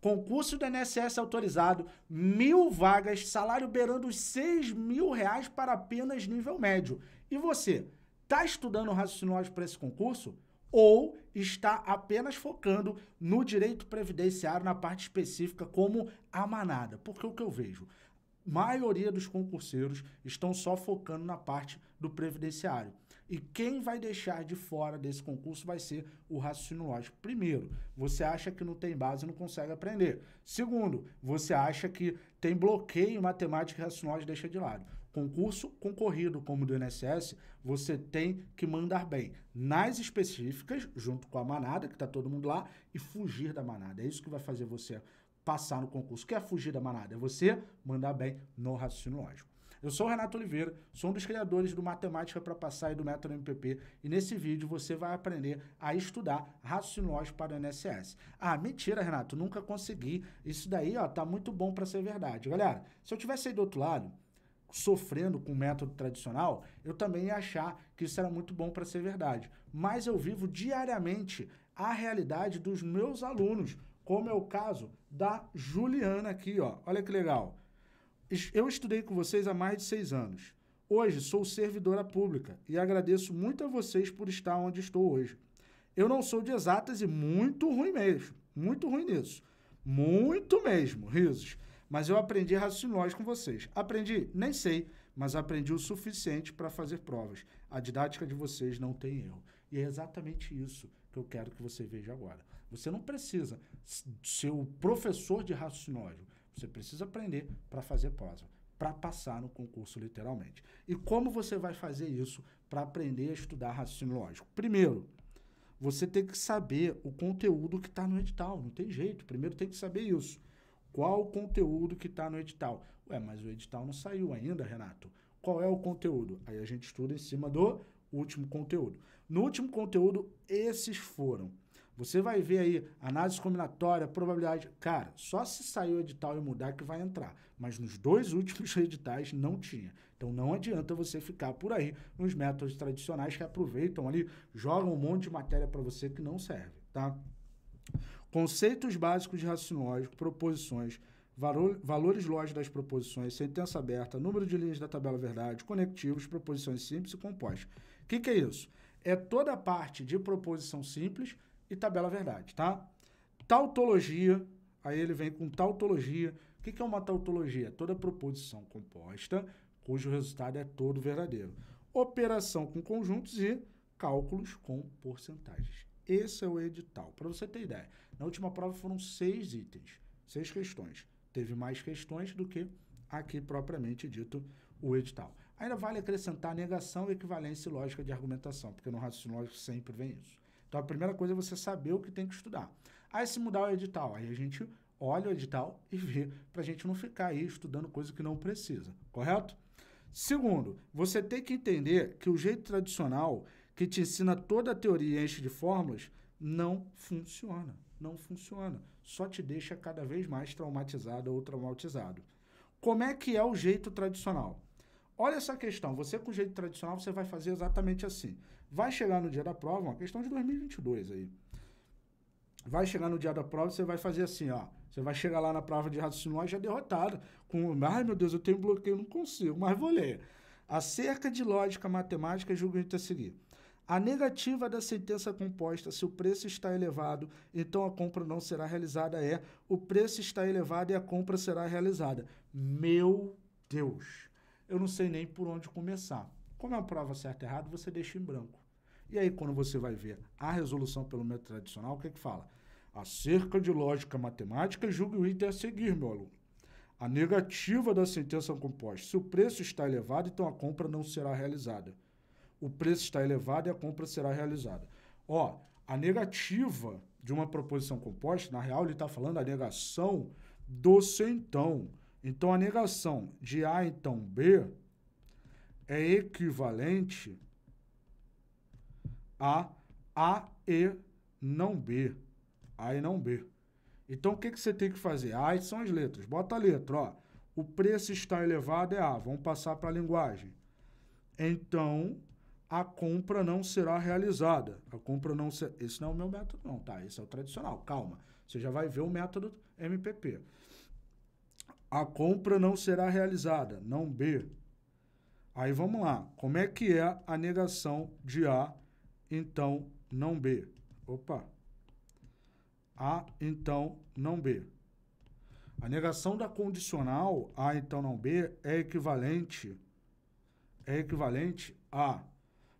Concurso do INSS autorizado, mil vagas, salário beirando os 6 mil reais para apenas nível médio. E você, está estudando raciocínio lógico para esse concurso? ou está apenas focando no direito previdenciário na parte específica como a manada. Porque o que eu vejo, maioria dos concurseiros estão só focando na parte do previdenciário. E quem vai deixar de fora desse concurso vai ser o raciocínio lógico. Primeiro, você acha que não tem base e não consegue aprender. Segundo, você acha que tem bloqueio em matemática e raciocínio lógico deixa de lado. Concurso concorrido como do INSS, você tem que mandar bem nas específicas, junto com a manada, que está todo mundo lá, e fugir da manada. É isso que vai fazer você passar no concurso. Quer é fugir da manada? É você mandar bem no raciocínio lógico. Eu sou o Renato Oliveira, sou um dos criadores do Matemática para Passar e do Método MPP, e nesse vídeo você vai aprender a estudar raciocínio lógico para o NSS. Ah, mentira, Renato, nunca consegui. Isso daí, ó, tá muito bom para ser verdade. Galera, se eu tivesse aí do outro lado, sofrendo com o método tradicional, eu também ia achar que isso era muito bom para ser verdade. Mas eu vivo diariamente a realidade dos meus alunos, como é o caso da Juliana aqui, ó. Olha que legal eu estudei com vocês há mais de seis anos. Hoje sou servidora pública e agradeço muito a vocês por estar onde estou hoje. Eu não sou de exatas e muito ruim mesmo. Muito ruim nisso. Muito mesmo, risos. Mas eu aprendi raciocínio com vocês. Aprendi? Nem sei, mas aprendi o suficiente para fazer provas. A didática de vocês não tem erro. E é exatamente isso que eu quero que você veja agora. Você não precisa ser o professor de raciocínio você precisa aprender para fazer pós, para passar no concurso literalmente. E como você vai fazer isso para aprender a estudar raciocínio lógico? Primeiro, você tem que saber o conteúdo que está no edital. Não tem jeito. Primeiro tem que saber isso. Qual o conteúdo que está no edital? Ué, mas o edital não saiu ainda, Renato. Qual é o conteúdo? Aí a gente estuda em cima do último conteúdo. No último conteúdo, esses foram você vai ver aí análise combinatória, probabilidade. Cara, só se sair o edital e mudar que vai entrar. Mas nos dois últimos editais não tinha. Então não adianta você ficar por aí nos métodos tradicionais que aproveitam ali, jogam um monte de matéria para você que não serve, tá? Conceitos básicos de raciocínio lógico, proposições, valor, valores lógicos das proposições, sentença aberta, número de linhas da tabela verdade, conectivos, proposições simples e compostas. O que, que é isso? É toda a parte de proposição simples e tabela verdade, tá? Tautologia, aí ele vem com tautologia. O que é uma tautologia? É toda proposição composta cujo resultado é todo verdadeiro. Operação com conjuntos e cálculos com porcentagens. Esse é o edital. Para você ter ideia, na última prova foram seis itens, seis questões. Teve mais questões do que aqui propriamente dito o edital. Ainda vale acrescentar negação, equivalência e lógica de argumentação, porque no raciocínio lógico sempre vem isso. Então a primeira coisa é você saber o que tem que estudar. Aí se mudar o edital, aí a gente olha o edital e vê para a gente não ficar aí estudando coisa que não precisa, correto? Segundo, você tem que entender que o jeito tradicional que te ensina toda a teoria e enche de fórmulas não funciona. Não funciona. Só te deixa cada vez mais traumatizado ou traumatizado. Como é que é o jeito tradicional? Olha essa questão. Você, com o jeito tradicional, você vai fazer exatamente assim. Vai chegar no dia da prova, uma questão de 2022 aí. Vai chegar no dia da prova, você vai fazer assim, ó. Você vai chegar lá na prova de raciocínio já derrotado, com, ai meu Deus, eu tenho bloqueio, não consigo, mas vou ler. Acerca de lógica matemática, julgo a seguir. A negativa da sentença composta, se o preço está elevado, então a compra não será realizada, é o preço está elevado e a compra será realizada. Meu Deus, eu não sei nem por onde começar. Como é uma prova certa e errada, você deixa em branco. E aí, quando você vai ver a resolução pelo método tradicional, o que, é que fala? Acerca de lógica matemática, julgue o item a seguir, meu aluno. A negativa da sentença composta. Se o preço está elevado, então a compra não será realizada. O preço está elevado e a compra será realizada. Ó, a negativa de uma proposição composta, na real, ele está falando a negação do centão. Então, a negação de A, então, B, é equivalente a A e não B. A e não B. Então, o que, que você tem que fazer? A são as letras. Bota a letra, ó. O preço está elevado é A. Vamos passar para a linguagem. Então, a compra não será realizada. A compra não será... Esse não é o meu método, não, tá? Esse é o tradicional. Calma. Você já vai ver o método MPP. A compra não será realizada. Não B. Aí vamos lá. Como é que é a negação de A, então não B? Opa. A, então não B. A negação da condicional A, então não B é equivalente é equivalente a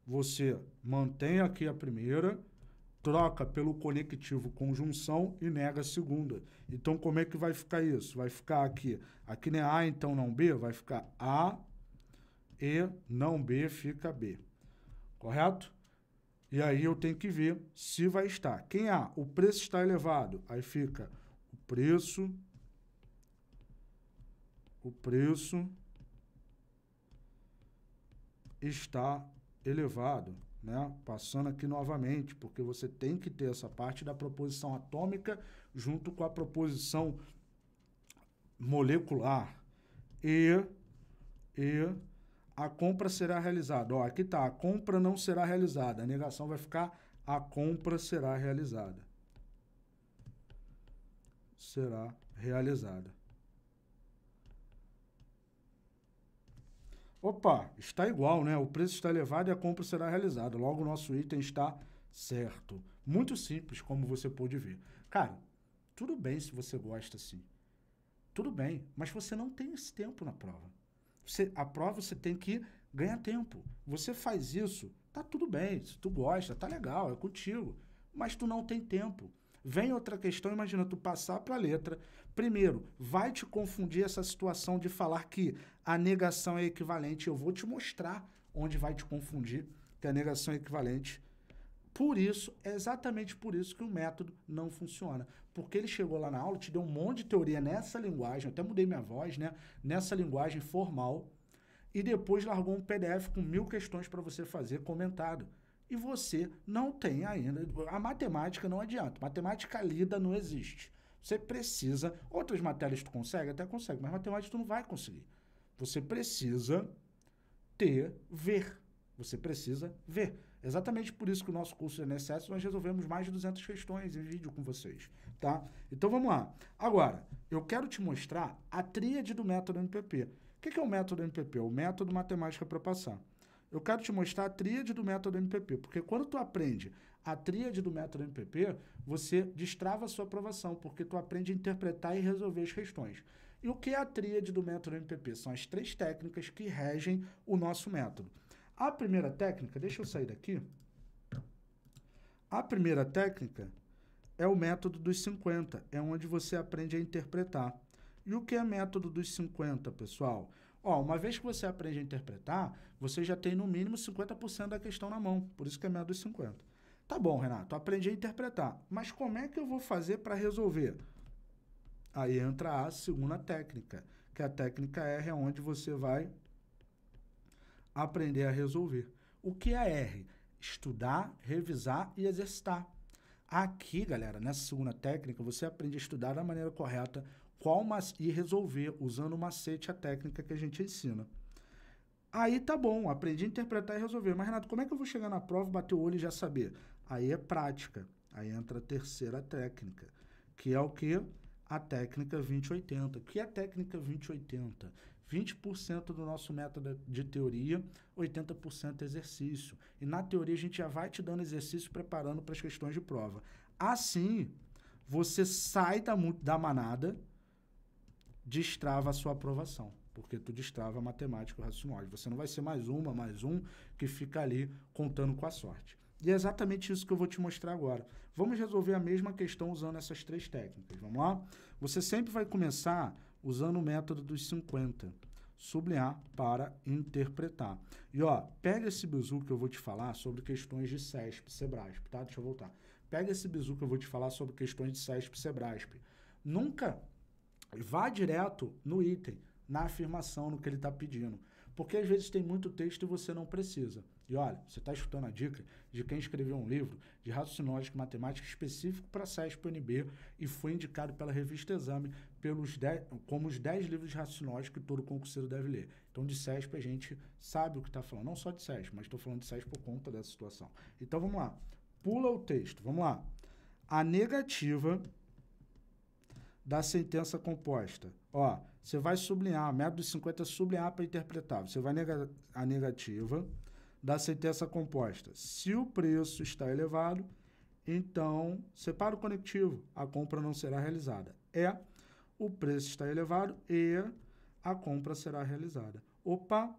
você mantém aqui a primeira, troca pelo conectivo conjunção e nega a segunda. Então, como é que vai ficar isso? Vai ficar aqui. Aqui não é A, então não B, vai ficar A, e não B fica B. Correto? E aí eu tenho que ver se vai estar. Quem A, o preço está elevado, aí fica o preço, o preço está elevado, né? Passando aqui novamente, porque você tem que ter essa parte da proposição atômica junto com a proposição molecular. E, e a compra será realizada. Ó, aqui está. a compra não será realizada. A negação vai ficar a compra será realizada. Será realizada. Opa, está igual, né? O preço está elevado e a compra será realizada. Logo, o nosso item está certo. Muito simples, como você pôde ver. Cara, tudo bem se você gosta assim. Tudo bem, mas você não tem esse tempo na prova. Você, a prova você tem que ganhar tempo. Você faz isso, tá tudo bem. Se tu gosta, tá legal, é contigo. Mas tu não tem tempo. Vem outra questão, imagina tu passar para a letra. Primeiro, vai te confundir essa situação de falar que a negação é equivalente. Eu vou te mostrar onde vai te confundir que a negação é equivalente por isso, é exatamente por isso que o método não funciona. Porque ele chegou lá na aula, te deu um monte de teoria nessa linguagem, até mudei minha voz, né? Nessa linguagem formal. E depois largou um PDF com mil questões para você fazer comentado. E você não tem ainda. A matemática não adianta. Matemática lida não existe. Você precisa. Outras matérias tu consegue? Até consegue, mas matemática tu não vai conseguir. Você precisa ter, ver. Você precisa ver. Exatamente por isso que o nosso curso de NSS nós resolvemos mais de 200 questões em vídeo com vocês, tá? Então vamos lá. Agora, eu quero te mostrar a tríade do método MPP. O que é o método MPP? É o método matemática para passar. Eu quero te mostrar a tríade do método MPP, porque quando tu aprende a tríade do método MPP, você destrava a sua aprovação, porque tu aprende a interpretar e resolver as questões. E o que é a tríade do método MPP? São as três técnicas que regem o nosso método. A primeira técnica, deixa eu sair daqui. A primeira técnica é o método dos 50, é onde você aprende a interpretar. E o que é método dos 50, pessoal? Ó, uma vez que você aprende a interpretar, você já tem no mínimo 50% da questão na mão. Por isso que é método dos 50. Tá bom, Renato, aprendi a interpretar. Mas como é que eu vou fazer para resolver? Aí entra a segunda técnica, que a técnica R é onde você vai aprender a resolver. O que é R? Estudar, revisar e exercitar. Aqui, galera, nessa segunda técnica, você aprende a estudar da maneira correta qual e resolver usando o macete, a técnica que a gente ensina. Aí tá bom, aprendi a interpretar e resolver. Mas, Renato, como é que eu vou chegar na prova, bater o olho e já saber? Aí é prática. Aí entra a terceira técnica, que é o que? A técnica 2080. O que é a técnica 2080? 20% do nosso método de teoria, 80% exercício. E na teoria a gente já vai te dando exercício preparando para as questões de prova. Assim, você sai da, da manada, destrava a sua aprovação porque tu destrava a matemática e o raciocínio. Você não vai ser mais uma, mais um, que fica ali contando com a sorte. E é exatamente isso que eu vou te mostrar agora. Vamos resolver a mesma questão usando essas três técnicas. Vamos lá? Você sempre vai começar usando o método dos 50. Sublinhar para interpretar. E ó, pega esse bizu que eu vou te falar sobre questões de SESP, SEBRASP, tá? Deixa eu voltar. Pega esse bizu que eu vou te falar sobre questões de SESP, SEBRASP. Nunca vá direto no item, na afirmação, no que ele está pedindo. Porque às vezes tem muito texto e você não precisa. E olha, você está escutando a dica de quem escreveu um livro de raciocínio lógico e matemática específico para a sesp e foi indicado pela revista Exame pelos dez, como os 10 livros racionais que todo concurseiro deve ler. Então, de SESP, a gente sabe o que está falando. Não só de SESP, mas estou falando de SESP por conta dessa situação. Então, vamos lá. Pula o texto. Vamos lá. A negativa da sentença composta. Ó, você vai sublinhar, método 50 é sublinhar para interpretar. Você vai negar a negativa da sentença composta. Se o preço está elevado, então separa o conectivo, a compra não será realizada. É o preço está elevado e a compra será realizada. Opa,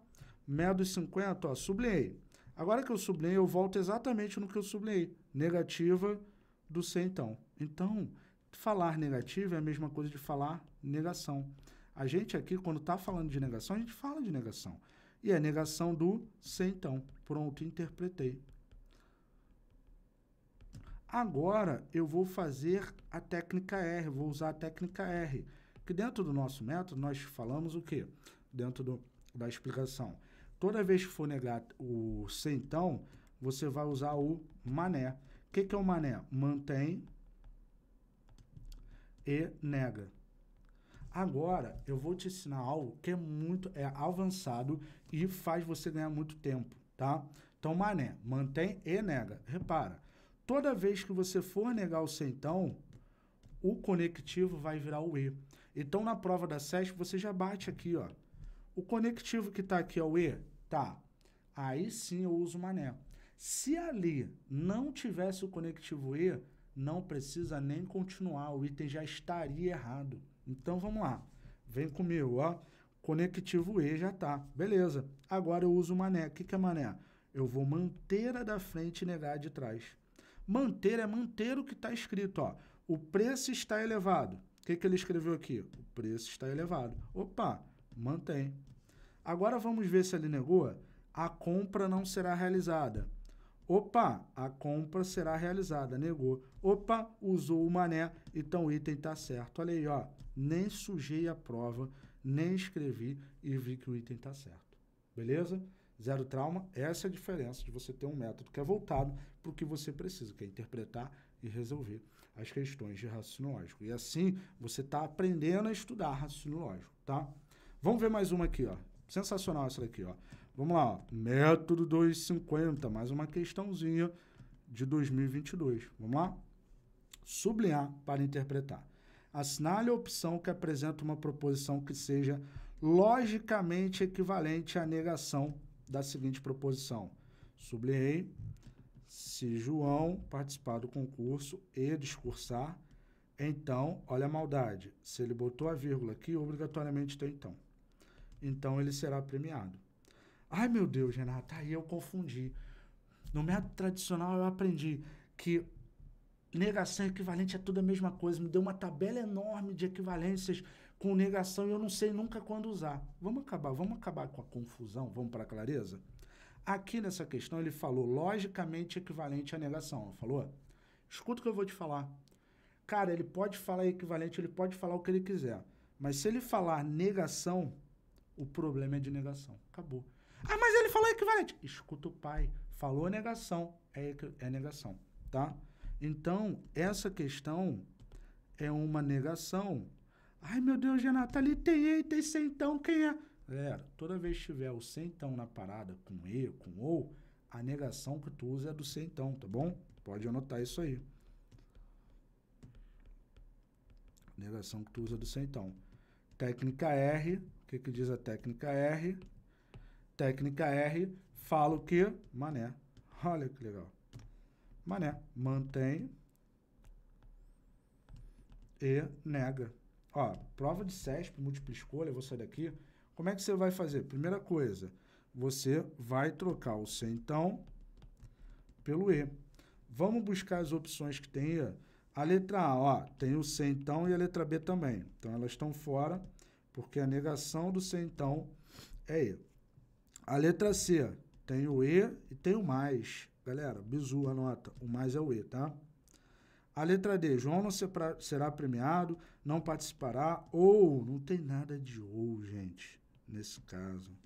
médio dos 50, ó, sublinhei. Agora que eu sublinhei, eu volto exatamente no que eu sublinhei. Negativa do C, então. Então, falar negativa é a mesma coisa de falar negação. A gente aqui, quando está falando de negação, a gente fala de negação. E é negação do C, então. Pronto, interpretei. Agora eu vou fazer a técnica R, vou usar a técnica R, que dentro do nosso método nós falamos o quê? Dentro do, da explicação. Toda vez que for negar o C, então, você vai usar o mané. O que, que é o mané? Mantém e nega. Agora eu vou te ensinar algo que é muito é avançado e faz você ganhar muito tempo, tá? Então mané, mantém e nega. Repara, Toda vez que você for negar o centão, o conectivo vai virar o E. Então, na prova da SESC, você já bate aqui, ó. O conectivo que está aqui é o E? Tá. Aí sim eu uso mané. Se ali não tivesse o conectivo E, não precisa nem continuar, o item já estaria errado. Então, vamos lá. Vem comigo, ó. Conectivo E já tá. Beleza. Agora eu uso mané. O que, que é mané? Eu vou manter a da frente e negar a de trás. Manter é manter o que está escrito. Ó. O preço está elevado. O que, que ele escreveu aqui? O preço está elevado. Opa, mantém. Agora vamos ver se ele negou. A compra não será realizada. Opa, a compra será realizada. Negou. Opa, usou o mané. Então o item está certo. Olha aí, ó. Nem sujei a prova, nem escrevi e vi que o item está certo. Beleza? Zero trauma, essa é a diferença de você ter um método que é voltado para o que você precisa, que é interpretar e resolver as questões de raciocínio lógico. E assim você está aprendendo a estudar raciocínio lógico, tá? Vamos ver mais uma aqui, ó. Sensacional essa daqui, ó. Vamos lá, ó. método 250, mais uma questãozinha de 2022. Vamos lá? Sublinhar para interpretar. Assinale a opção que apresenta uma proposição que seja logicamente equivalente à negação da seguinte proposição. Sublinhei, se João participar do concurso e discursar, então, olha a maldade, se ele botou a vírgula aqui, obrigatoriamente tem então. Então ele será premiado. Ai meu Deus, Renata, aí eu confundi. No método tradicional eu aprendi que negação e equivalente é tudo a mesma coisa. Me deu uma tabela enorme de equivalências com negação e eu não sei nunca quando usar. Vamos acabar, vamos acabar com a confusão, vamos para a clareza? Aqui nessa questão ele falou logicamente equivalente à negação, não falou? Escuta o que eu vou te falar. Cara, ele pode falar equivalente, ele pode falar o que ele quiser. Mas se ele falar negação, o problema é de negação. Acabou. Ah, mas ele falou equivalente. Escuta o pai. Falou negação, é, é negação, tá? Então, essa questão é uma negação. Ai, meu Deus, Renato, ali tem E, tem centão, quem é? Galera, toda vez que tiver o centão na parada com E, com OU, a negação que tu usa é do centão, tá bom? Pode anotar isso aí. Negação que tu usa é do centão. Técnica R, o que que diz a técnica R? Técnica R, fala o que? Mané. Olha que legal. Mané, mantém e nega. Ó, prova de CESP, múltipla escolha, vou sair daqui. Como é que você vai fazer? Primeira coisa, você vai trocar o C, então, pelo E. Vamos buscar as opções que tem A letra A, ó, tem o C, então, e a letra B também. Então, elas estão fora, porque a negação do C, então, é E. A letra C, tem o E e tem o mais galera. Bizu, anota. O mais é o E, tá? A letra D, João não será premiado, não participará ou não tem nada de ou, gente, nesse caso.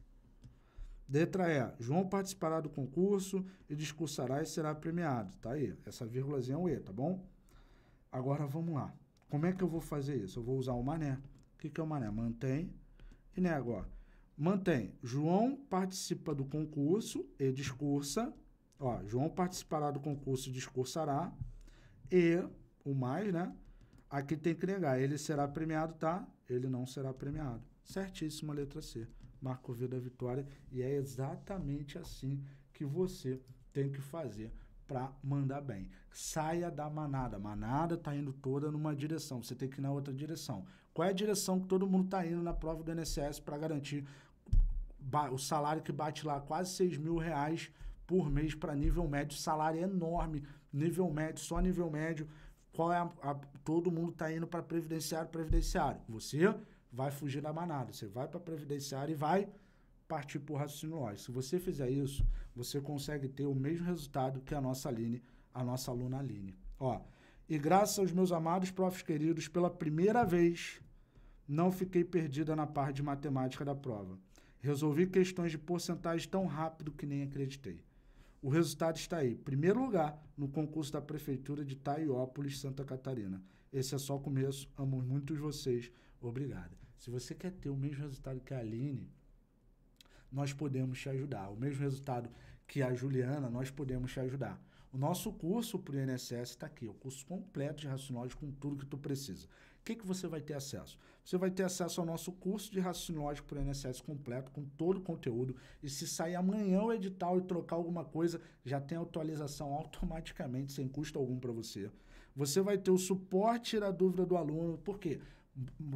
Letra E, João participará do concurso e discursará e será premiado. Tá aí, essa vírgulazinha é o E, tá bom? Agora vamos lá. Como é que eu vou fazer isso? Eu vou usar o mané. O que, que é o mané? Mantém e nega, ó. Mantém, João participa do concurso e discursa Ó, João participará do concurso discursará e o mais, né? Aqui tem que negar. Ele será premiado, tá? Ele não será premiado. Certíssima letra C. Marco V da vitória. E é exatamente assim que você tem que fazer para mandar bem. Saia da manada. Manada tá indo toda numa direção, você tem que ir na outra direção. Qual é a direção que todo mundo tá indo na prova do INSS para garantir o salário que bate lá quase 6 mil reais por mês para nível médio, salário enorme, nível médio, só nível médio. Qual é a, a, todo mundo está indo para previdenciário, previdenciário. Você vai fugir da manada, você vai para previdenciário e vai partir para o raciocínio lógico. Se você fizer isso, você consegue ter o mesmo resultado que a nossa Aline, a nossa aluna Aline. Ó, e graças aos meus amados profs queridos, pela primeira vez não fiquei perdida na parte de matemática da prova. Resolvi questões de porcentagem tão rápido que nem acreditei. O resultado está aí. Primeiro lugar no concurso da Prefeitura de Taiópolis, Santa Catarina. Esse é só o começo. Amo muito vocês. Obrigada. Se você quer ter o mesmo resultado que a Aline, nós podemos te ajudar. O mesmo resultado que a Juliana, nós podemos te ajudar. O nosso curso para o INSS está aqui, é o curso completo de racionais com tudo que tu precisa que, que você vai ter acesso? Você vai ter acesso ao nosso curso de raciocínio lógico por INSS completo, com todo o conteúdo. E se sair amanhã o edital e trocar alguma coisa, já tem atualização automaticamente, sem custo algum para você. Você vai ter o suporte da dúvida do aluno. Por quê?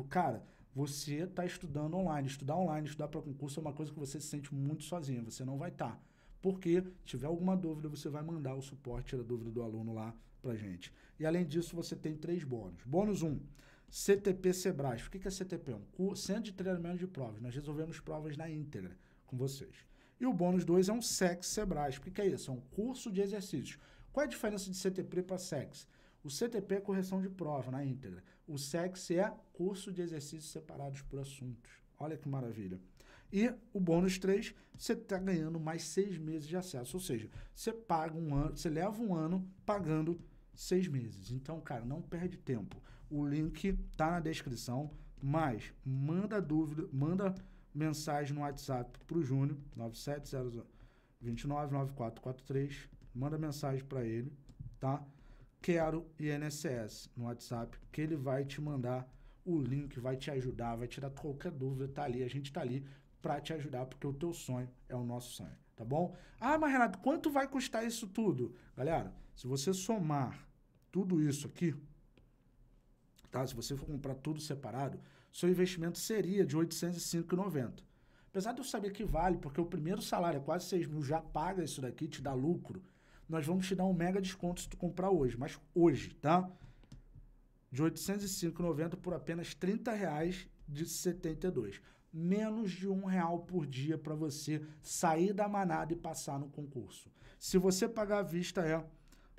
Cara, você está estudando online. Estudar online, estudar para concurso é uma coisa que você se sente muito sozinho. Você não vai estar. Tá. Porque, tiver alguma dúvida, você vai mandar o suporte da dúvida do aluno lá para gente. E além disso, você tem três bônus. Bônus 1, um, CTP Sebrae. O que é CTP? É um Centro de Treinamento de Provas. Nós resolvemos provas na íntegra com vocês. E o bônus 2 é um SEX Sebrae. O que é isso? É um curso de exercícios. Qual é a diferença de CTP para SEX? O CTP é correção de prova na íntegra. O SEX é curso de exercícios separados por assuntos. Olha que maravilha. E o bônus 3, você está ganhando mais seis meses de acesso. Ou seja, você paga um ano, você leva um ano pagando seis meses. Então, cara, não perde tempo. O link tá na descrição. Mas manda dúvida, manda mensagem no WhatsApp para o Júnior, 970299443. Manda mensagem para ele, tá? Quero INSS no WhatsApp, que ele vai te mandar o link, vai te ajudar, vai tirar qualquer dúvida, tá ali. A gente tá ali para te ajudar, porque o teu sonho é o nosso sonho, tá bom? Ah, mas Renato, quanto vai custar isso tudo? Galera, se você somar tudo isso aqui, Tá? Se você for comprar tudo separado, seu investimento seria de R$ 805,90. Apesar de eu saber que vale, porque o primeiro salário é quase 6 mil, já paga isso daqui, te dá lucro, nós vamos te dar um mega desconto se tu comprar hoje. Mas hoje, tá? De R$ 805,90 por apenas R$ 30,72. Menos de um real por dia para você sair da manada e passar no concurso. Se você pagar à vista, é R$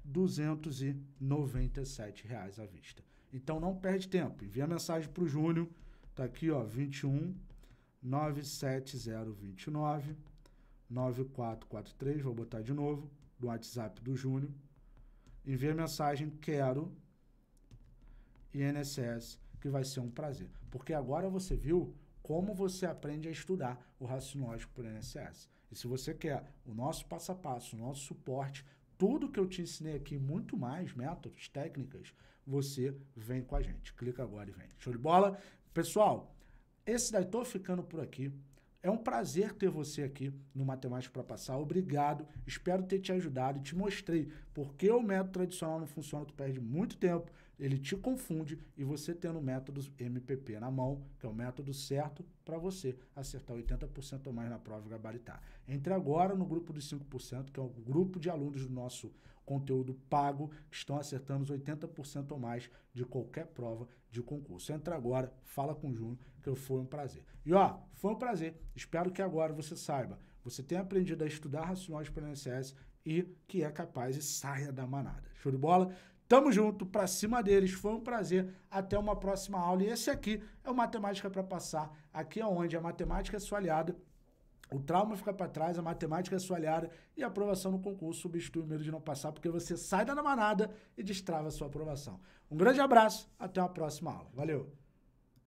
297 reais à vista. Então não perde tempo. Envia mensagem para o Júnior. Tá aqui, ó, 21 97029 9443. Vou botar de novo do WhatsApp do Júnior. Envia mensagem quero INSS, que vai ser um prazer. Porque agora você viu como você aprende a estudar o raciocínio lógico por INSS. E se você quer o nosso passo a passo, o nosso suporte, tudo que eu te ensinei aqui, muito mais métodos, técnicas, você vem com a gente. Clica agora e vem. Show de bola? Pessoal, esse daí tô ficando por aqui. É um prazer ter você aqui no Matemática para Passar. Obrigado. Espero ter te ajudado e te mostrei porque o método tradicional não funciona, tu perde muito tempo ele te confunde e você tendo o método MPP na mão, que é o método certo para você acertar 80% ou mais na prova e gabaritar. Entre agora no grupo dos 5%, que é o grupo de alunos do nosso conteúdo pago, que estão acertando os 80% ou mais de qualquer prova de concurso. entre agora, fala com o Júnior, que foi um prazer. E ó, foi um prazer. Espero que agora você saiba, você tenha aprendido a estudar racionais para o INSS e que é capaz e saia da manada. Show de bola? Tamo junto, pra cima deles. Foi um prazer. Até uma próxima aula. E esse aqui é o Matemática para Passar. Aqui é onde a matemática é sua aliada. O trauma fica para trás, a matemática é sua aliada e a aprovação no concurso substitui o medo de não passar, porque você sai da manada e destrava a sua aprovação. Um grande abraço, até uma próxima aula. Valeu!